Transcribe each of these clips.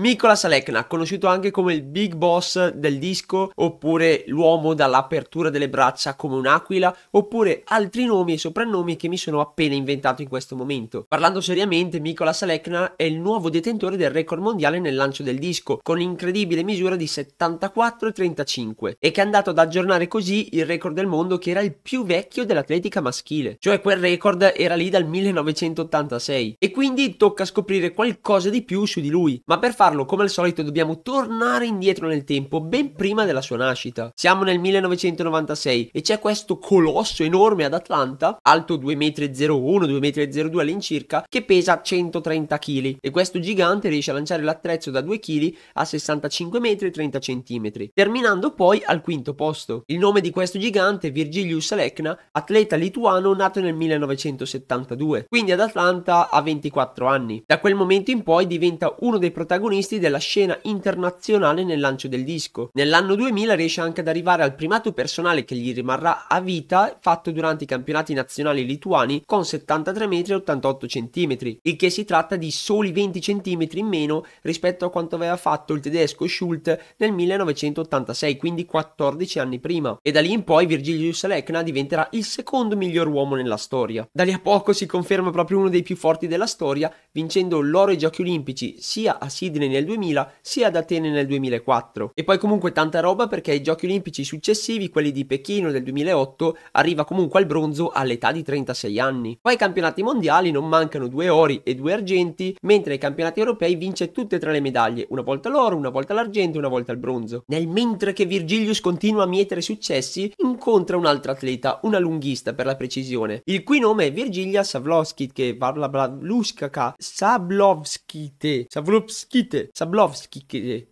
Mikola Salekna, conosciuto anche come il big boss del disco, oppure l'uomo dall'apertura delle braccia come un'aquila, oppure altri nomi e soprannomi che mi sono appena inventato in questo momento. Parlando seriamente, Mikola Salekna è il nuovo detentore del record mondiale nel lancio del disco, con incredibile misura di 74,35, e che è andato ad aggiornare così il record del mondo che era il più vecchio dell'atletica maschile, cioè quel record era lì dal 1986. E quindi tocca scoprire qualcosa di più su di lui, ma per farlo farlo, come al solito, dobbiamo tornare indietro nel tempo, ben prima della sua nascita. Siamo nel 1996 e c'è questo colosso enorme ad Atlanta, alto 2,01 2,02 m all'incirca, che pesa 130 kg. E questo gigante riesce a lanciare l'attrezzo da 2 kg a 65 m e 30 cm, terminando poi al quinto posto. Il nome di questo gigante è Virgilius Alekna, atleta lituano nato nel 1972, quindi ad Atlanta ha 24 anni. Da quel momento in poi diventa uno dei protagonisti protagonisti della scena internazionale nel lancio del disco. Nell'anno 2000 riesce anche ad arrivare al primato personale che gli rimarrà a vita fatto durante i campionati nazionali lituani con 73 metri e 88 centimetri, il che si tratta di soli 20 centimetri in meno rispetto a quanto aveva fatto il tedesco Schultz nel 1986, quindi 14 anni prima. E da lì in poi Virgilius Lekna diventerà il secondo miglior uomo nella storia. Da lì a poco si conferma proprio uno dei più forti della storia, vincendo l'oro ai giochi olimpici sia a Sydney Sydney nel 2000 sia ad Atene nel 2004. E poi comunque tanta roba perché ai giochi olimpici successivi, quelli di Pechino del 2008, arriva comunque al bronzo all'età di 36 anni. Poi ai campionati mondiali non mancano due ori e due argenti, mentre ai campionati europei vince tutte e tre le medaglie, una volta l'oro, una volta l'argento e una volta il bronzo. Nel mentre che Virgilius continua a mietere successi, incontra un'altra atleta, una lunghista per la precisione, il cui nome è Virgilia Savlovskit che parla blavlushka Savlovskite, Savlovskite sentite, Sablovski che... Eh,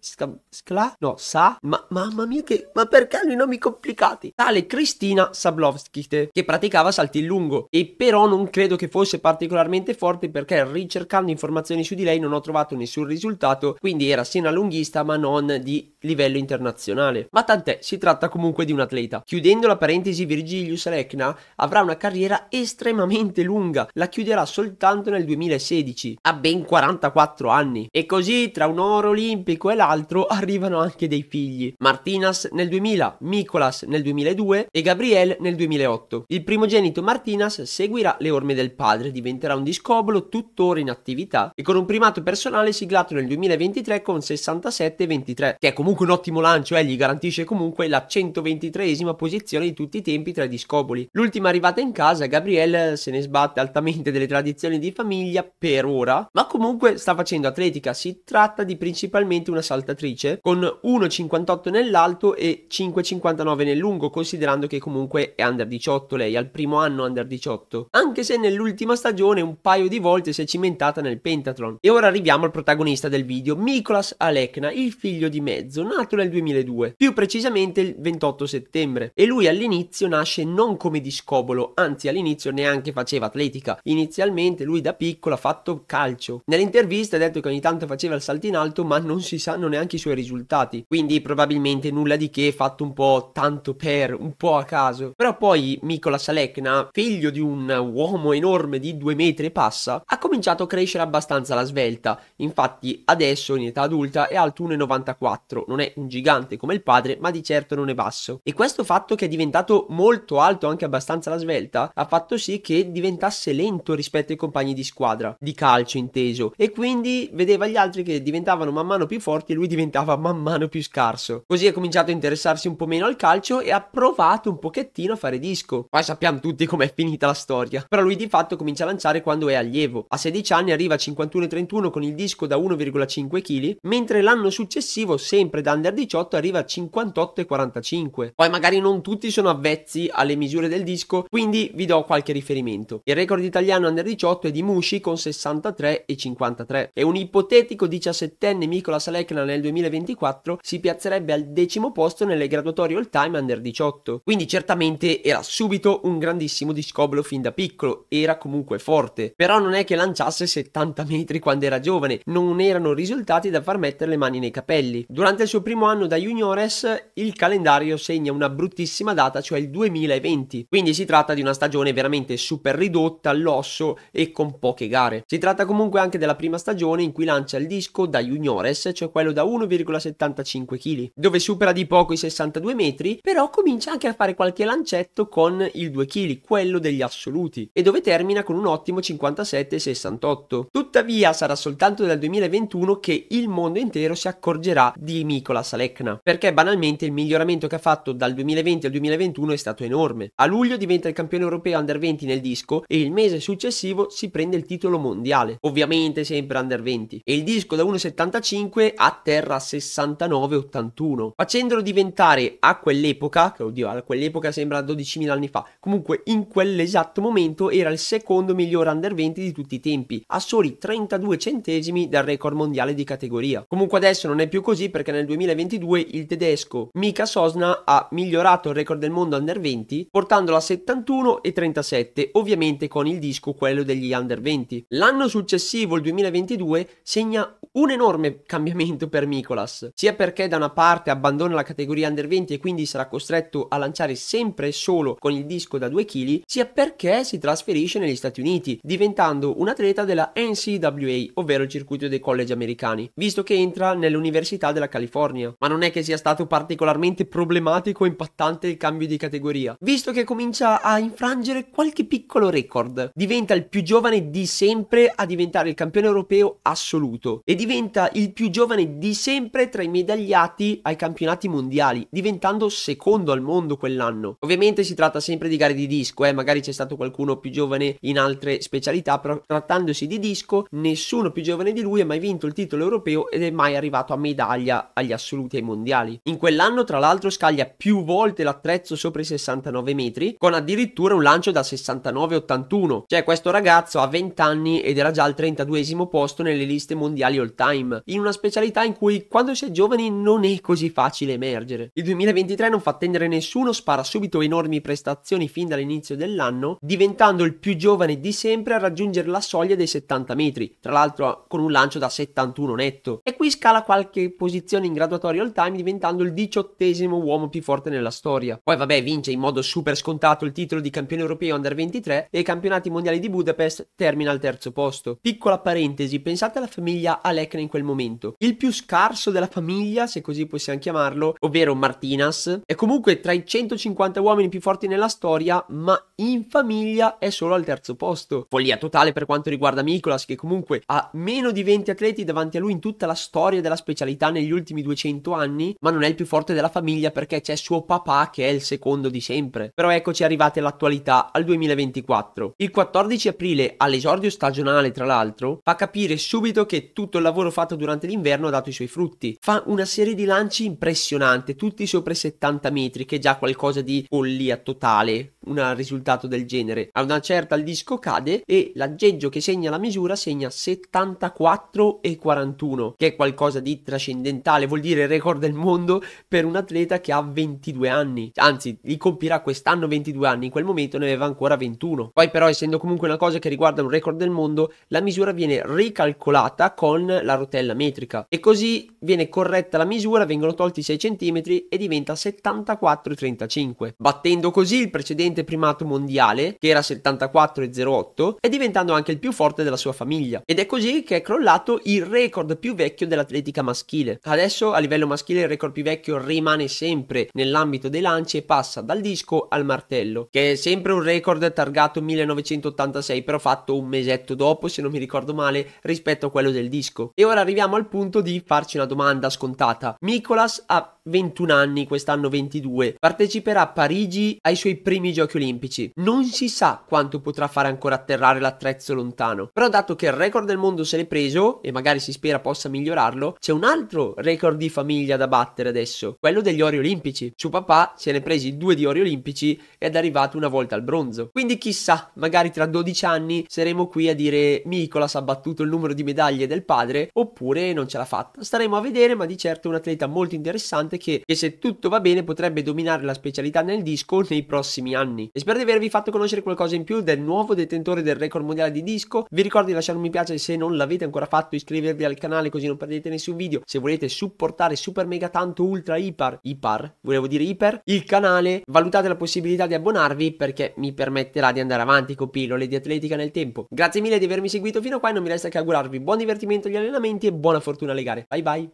Skla? No, Sa? Ma mamma mia che... Ma perché hanno i nomi complicati? Tale Cristina Sablovski eh, che praticava salti in lungo e però non credo che fosse particolarmente forte perché ricercando informazioni su di lei non ho trovato nessun risultato, quindi era sì una lunghista ma non di livello internazionale. Ma tant'è, si tratta comunque di un atleta. Chiudendo la parentesi, Virgilius Recna avrà una carriera estremamente lunga, la chiuderà soltanto nel 2016, a ben 44 anni. E così tra un oro olimpico e l'altro arrivano anche dei figli. Martinas nel 2000, Nicolas nel 2002 e Gabriel nel 2008. Il primogenito Martinas seguirà le orme del padre, diventerà un discobolo tuttora in attività e con un primato personale siglato nel 2023 con 67-23, che è comunque un ottimo lancio e eh, gli garantisce comunque la 123esima posizione di tutti i tempi tra i discoboli. L'ultima arrivata in casa, Gabriel se ne sbatte altamente delle tradizioni di famiglia per ora, ma comunque sta facendo atletica, si tratta tratta di principalmente una saltatrice con 1,58 nell'alto e 5,59 nel lungo considerando che comunque è under 18 lei, al primo anno under 18. Anche se nell'ultima stagione un paio di volte si è cimentata nel pentathlon. E ora arriviamo al protagonista del video, Mikolas Alekna, il figlio di mezzo, nato nel 2002, più precisamente il 28 settembre. E lui all'inizio nasce non come discobolo, anzi all'inizio neanche faceva atletica. Inizialmente lui da piccolo ha fatto calcio. Nell'intervista ha detto che ogni tanto faceva il salti in alto, ma non si sanno neanche i suoi risultati. Quindi probabilmente nulla di che, fatto un po' tanto per, un po' a caso. Però poi Mikola Salekna, figlio di un uomo enorme di due metri e passa, ha cominciato a crescere abbastanza la svelta. Infatti adesso in età adulta è alto 1,94. Non è un gigante come il padre, ma di certo non è basso. E questo fatto che è diventato molto alto anche abbastanza la svelta ha fatto sì che diventasse lento rispetto ai compagni di squadra, di calcio inteso. E quindi vedeva gli altri che diventavano man mano più forti e lui diventava man mano più scarso. Così ha cominciato a interessarsi un po' meno al calcio e ha provato un pochettino a fare disco. Poi sappiamo tutti com'è finita la storia. Però lui di fatto comincia a lanciare quando è allievo. A 16 anni arriva a 51,31 con il disco da 1,5 kg, mentre l'anno successivo, sempre da under 18, arriva a 58,45. Poi magari non tutti sono avvezzi alle misure del disco, quindi vi do qualche riferimento. Il record italiano under 18 è di Mushi con 63,53 È un ipotetico 17 diciassettenne Mikola Salekna nel 2024 si piazzerebbe al decimo posto nelle graduatorie all time under 18. Quindi certamente era subito un grandissimo discoblo fin da piccolo, era comunque forte, però non è che lanciasse 70 metri quando era giovane, non erano risultati da far mettere le mani nei capelli. Durante il suo primo anno da juniores il calendario segna una bruttissima data, cioè il 2020, quindi si tratta di una stagione veramente super ridotta all'osso e con poche gare. Si tratta comunque anche della prima stagione in cui lancia il disco tedesco da juniores, cioè quello da 1,75 kg, dove supera di poco i 62 metri, però comincia anche a fare qualche lancetto con il 2 kg, quello degli assoluti, e dove termina con un ottimo 57,68. Tuttavia sarà soltanto dal 2021 che il mondo intero si accorgerà di Mikola Salekna, perché banalmente il miglioramento che ha fatto dal 2020 al 2021 è stato enorme. A luglio diventa il campione europeo under 20 nel disco e il mese successivo si prende il titolo mondiale, ovviamente sempre under 20. E il disco da 1,75 a terra 69,81, facendolo diventare a quell'epoca, che oddio, a quell'epoca sembra 12.000 anni fa, comunque in quell'esatto momento era il secondo miglior under 20 di tutti i tempi, a soli 32 centesimi dal record mondiale di categoria. Comunque adesso non è più così perché nel 2022 il tedesco Mika Sosna ha migliorato il record del mondo under 20 portandolo a 71,37, ovviamente con il disco quello degli under 20. L'anno successivo, il 2022, segna un enorme cambiamento per Mikolas, sia perché da una parte abbandona la categoria under 20 e quindi sarà costretto a lanciare sempre e solo con il disco da 2 kg, sia perché si trasferisce negli Stati Uniti, diventando un atleta della NCAA, ovvero il circuito dei college americani, visto che entra nell'Università della California. Ma non è che sia stato particolarmente problematico o impattante il cambio di categoria, visto che comincia a infrangere qualche piccolo record. Diventa il più giovane di sempre a diventare il campione europeo assoluto e diventa diventa il più giovane di sempre tra i medagliati ai campionati mondiali, diventando secondo al mondo quell'anno. Ovviamente si tratta sempre di gare di disco, eh, magari c'è stato qualcuno più giovane in altre specialità, però trattandosi di disco, nessuno più giovane di lui ha mai vinto il titolo europeo ed è mai arrivato a medaglia agli assoluti ai mondiali. In quell'anno, tra l'altro, scaglia più volte l'attrezzo sopra i 69 metri, con addirittura un lancio da 69-81. Cioè, questo ragazzo ha 20 anni ed era già al 32 posto nelle liste mondiali all time, in una specialità in cui quando si è giovani non è così facile emergere. Il 2023 non fa attendere nessuno, spara subito enormi prestazioni fin dall'inizio dell'anno, diventando il più giovane di sempre a raggiungere la soglia dei 70 metri, tra l'altro con un lancio da 71 netto. E qui scala qualche posizione in graduatoria all time diventando il diciottesimo uomo più forte nella storia. Poi vabbè vince in modo super scontato il titolo di campione europeo under 23 e ai campionati mondiali di Budapest termina al terzo posto. Piccola parentesi, pensate alla famiglia Alessandro Lecne in quel momento. Il più scarso della famiglia, se così possiamo chiamarlo, ovvero Martinas, è comunque tra i 150 uomini più forti nella storia, ma in famiglia è solo al terzo posto. Follia totale per quanto riguarda Mikolas, che comunque ha meno di 20 atleti davanti a lui in tutta la storia della specialità negli ultimi 200 anni, ma non è il più forte della famiglia perché c'è suo papà che è il secondo di sempre. Però eccoci arrivati all'attualità, al 2024. Il 14 aprile, all'esordio stagionale tra l'altro, fa capire subito che tutto il lavoro fatto durante l'inverno ha dato i suoi frutti. Fa una serie di lanci impressionante, tutti sopra i 70 metri, che è già qualcosa di follia totale un risultato del genere. A una certa il disco cade e l'aggeggio che segna la misura segna 74,41, che è qualcosa di trascendentale, vuol dire il record del mondo per un atleta che ha 22 anni, anzi li compirà quest'anno 22 anni, in quel momento ne aveva ancora 21. Poi però essendo comunque una cosa che riguarda un record del mondo, la misura viene ricalcolata con la rotella metrica e così viene corretta la misura, vengono tolti 6 cm e diventa 74,35, battendo così il precedente recente primato mondiale, che era 74,08, e diventando anche il più forte della sua famiglia. Ed è così che è crollato il record più vecchio dell'atletica maschile. Adesso a livello maschile il record più vecchio rimane sempre nell'ambito dei lanci e passa dal disco al martello, che è sempre un record targato 1986, però fatto un mesetto dopo, se non mi ricordo male, rispetto a quello del disco. E ora arriviamo al punto di farci una domanda scontata. Nicolas ha 21 anni, quest'anno 22, parteciperà a Parigi ai suoi primi giochi Giochi Olimpici. Non si sa quanto potrà fare ancora atterrare l'attrezzo lontano, però dato che il record del mondo se l'è preso e magari si spera possa migliorarlo, c'è un altro record di famiglia da battere adesso, quello degli ori olimpici. Suo papà se ne è presi due di ori olimpici ed è arrivato una volta al bronzo. Quindi chissà, magari tra 12 anni saremo qui a dire Nicolas ha battuto il numero di medaglie del padre oppure non ce l'ha fatta. Staremo a vedere, ma di certo è un atleta molto interessante che, che se tutto va bene potrebbe dominare la specialità nel disco nei prossimi anni anni. E spero di avervi fatto conoscere qualcosa in più del nuovo detentore del record mondiale di disco. Vi ricordo di lasciare un mi piace se non l'avete ancora fatto, iscrivervi al canale così non perdete nessun video. Se volete supportare super mega tanto ultra ipar, ipar, volevo dire iper, il canale, valutate la possibilità di abbonarvi perché mi permetterà di andare avanti con pillole di atletica nel tempo. Grazie mille di avermi seguito fino a qua e non mi resta che augurarvi buon divertimento agli allenamenti e buona fortuna alle gare. Bye bye!